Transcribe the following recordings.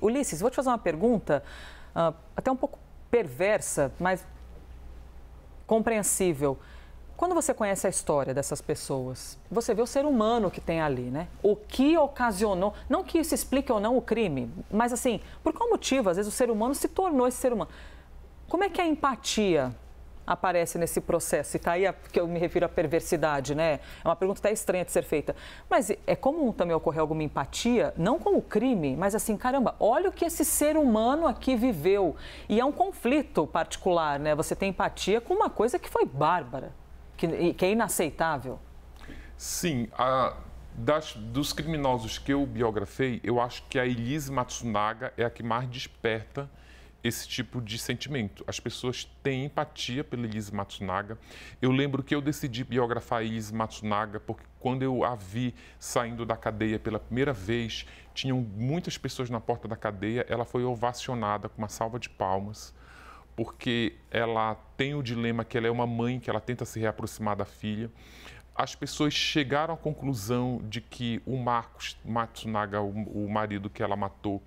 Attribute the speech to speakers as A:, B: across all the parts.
A: Ulisses, vou te fazer uma pergunta, uh, até um pouco perversa, mas compreensível. Quando você conhece a história dessas pessoas, você vê o ser humano que tem ali, né? O que ocasionou, não que isso explique ou não o crime, mas assim, por qual motivo às vezes o ser humano se tornou esse ser humano? Como é que é a empatia aparece nesse processo? E está aí a, que eu me refiro à perversidade, né? É uma pergunta até estranha de ser feita. Mas é comum também ocorrer alguma empatia, não com o crime, mas assim, caramba, olha o que esse ser humano aqui viveu. E é um conflito particular, né? Você tem empatia com uma coisa que foi bárbara, que, que é inaceitável.
B: Sim, a, das, dos criminosos que eu biografei, eu acho que a Elise Matsunaga é a que mais desperta esse tipo de sentimento. As pessoas têm empatia pela Elise Matsunaga. Eu lembro que eu decidi biografar a Elise Matsunaga porque quando eu a vi saindo da cadeia pela primeira vez, tinham muitas pessoas na porta da cadeia, ela foi ovacionada com uma salva de palmas, porque ela tem o dilema que ela é uma mãe, que ela tenta se reaproximar da filha. As pessoas chegaram à conclusão de que o Marcos Matsunaga, o marido que ela matou,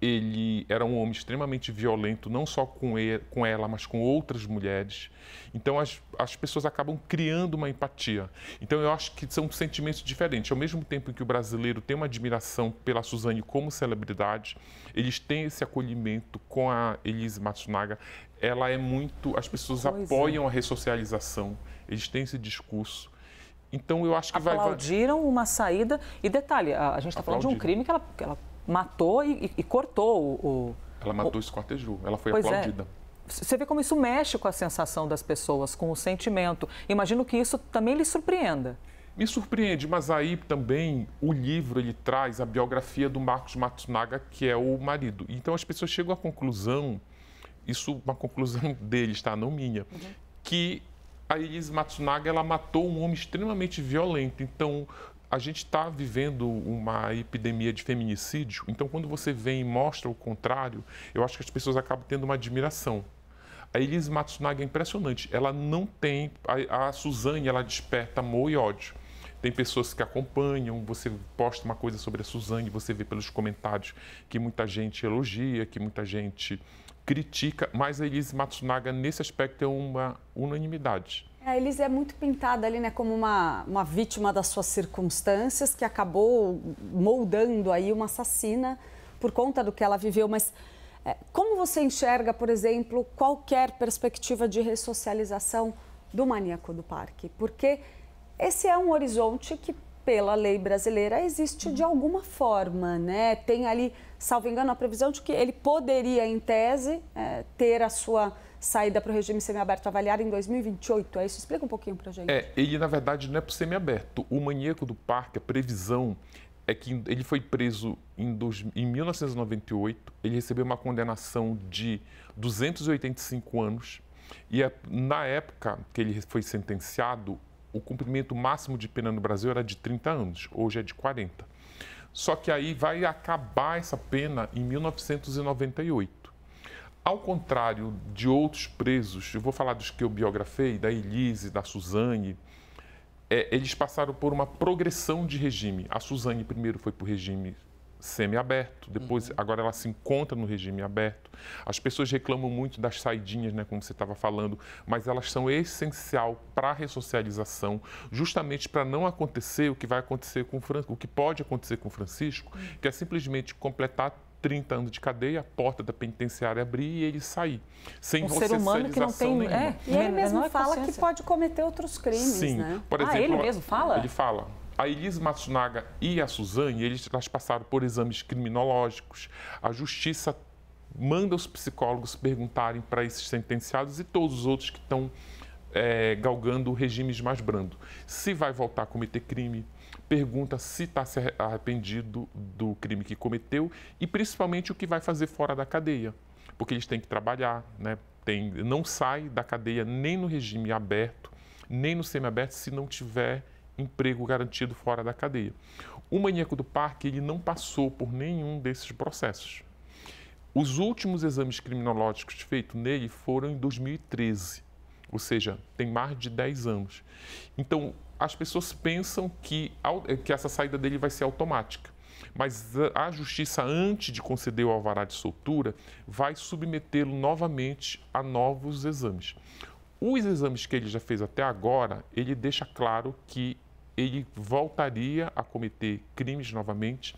B: ele era um homem extremamente violento, não só com, ele, com ela, mas com outras mulheres. Então, as, as pessoas acabam criando uma empatia. Então, eu acho que são sentimentos diferentes. Ao mesmo tempo que o brasileiro tem uma admiração pela Suzane como celebridade, eles têm esse acolhimento com a Elise Matsunaga. Ela é muito... As pessoas pois apoiam é. a ressocialização. Eles têm esse discurso. Então, eu acho que Aplaudiram vai...
A: Aplaudiram uma saída. E detalhe, a gente está falando de um crime que ela, que ela matou
B: e, e cortou o, Ela matou o esquartejou, ela foi pois é. aplaudida. É.
A: Você vê como isso mexe com a sensação das pessoas, com o sentimento. Imagino que isso também lhe surpreenda.
B: Me surpreende, mas aí também o livro ele traz a biografia do Marcos Matsunaga, que é o marido. Então as pessoas chegam à conclusão, isso uma conclusão deles, está Não minha, uhum. que a Elise Matsunaga ela matou um homem extremamente violento. Então, a gente está vivendo uma epidemia de feminicídio, então quando você vem e mostra o contrário, eu acho que as pessoas acabam tendo uma admiração. A Elise Matsunaga é impressionante, ela não tem. A, a Suzane, ela desperta amor e ódio. Tem pessoas que acompanham, você posta uma coisa sobre a Suzane, você vê pelos comentários que muita gente elogia, que muita gente critica, mas a Elise Matsunaga, nesse aspecto, é uma unanimidade.
A: A Elisa é muito pintada ali, né, como uma, uma vítima das suas circunstâncias, que acabou moldando aí uma assassina por conta do que ela viveu, mas é, como você enxerga, por exemplo, qualquer perspectiva de ressocialização do maníaco do parque? Porque esse é um horizonte que pela lei brasileira, existe de uhum. alguma forma, né? Tem ali, salvo engano, a previsão de que ele poderia, em tese, é, ter a sua saída para o regime semiaberto avaliada em 2028. É isso? Explica um pouquinho para a gente. É,
B: ele, na verdade, não é para o semiaberto. O maníaco do parque, a previsão é que ele foi preso em, dois, em 1998, ele recebeu uma condenação de 285 anos. E é, na época que ele foi sentenciado, o cumprimento máximo de pena no Brasil era de 30 anos, hoje é de 40. Só que aí vai acabar essa pena em 1998. Ao contrário de outros presos, eu vou falar dos que eu biografei, da Elise, da Suzane, é, eles passaram por uma progressão de regime. A Suzane primeiro foi para o regime semiaberto. Depois, uhum. agora ela se encontra no regime aberto. As pessoas reclamam muito das saidinhas, né, como você estava falando, mas elas são essencial para a ressocialização, justamente para não acontecer o que vai acontecer com o Francisco, o que pode acontecer com o Francisco, uhum. que é simplesmente completar 30 anos de cadeia, a porta da penitenciária abrir e ele sair. Sem um ser humano que não tem. É, e ele mesmo é
A: fala que pode cometer outros crimes. Sim, né? por exemplo. Ah, ele mesmo fala? Ele
B: fala a Elise Matsunaga e a Suzane, eles, elas passaram por exames criminológicos. A justiça manda os psicólogos perguntarem para esses sentenciados e todos os outros que estão é, galgando regimes mais brandos. Se vai voltar a cometer crime, pergunta se está se arrependido do crime que cometeu e principalmente o que vai fazer fora da cadeia, porque eles têm que trabalhar, né? Tem, não sai da cadeia nem no regime aberto, nem no semiaberto se não tiver emprego garantido fora da cadeia. O maníaco do parque ele não passou por nenhum desses processos. Os últimos exames criminológicos feitos nele foram em 2013, ou seja, tem mais de 10 anos. Então, as pessoas pensam que, eh, que essa saída dele vai ser automática. Mas a justiça, antes de conceder o alvará de soltura, vai submetê-lo novamente a novos exames. Os exames que ele já fez até agora, ele deixa claro que ele voltaria a cometer crimes novamente,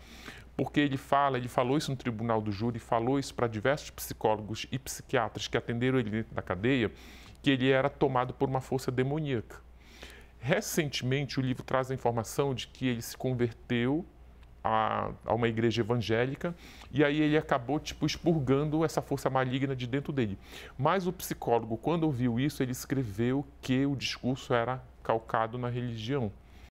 B: porque ele fala, ele falou isso no tribunal do júri, falou isso para diversos psicólogos e psiquiatras que atenderam ele dentro da cadeia, que ele era tomado por uma força demoníaca. Recentemente, o livro traz a informação de que ele se converteu a, a, uma igreja evangélica e aí ele acabou tipo expurgando essa força maligna de dentro dele. Mas o psicólogo, quando ouviu isso, ele escreveu que o discurso era calcado na religião.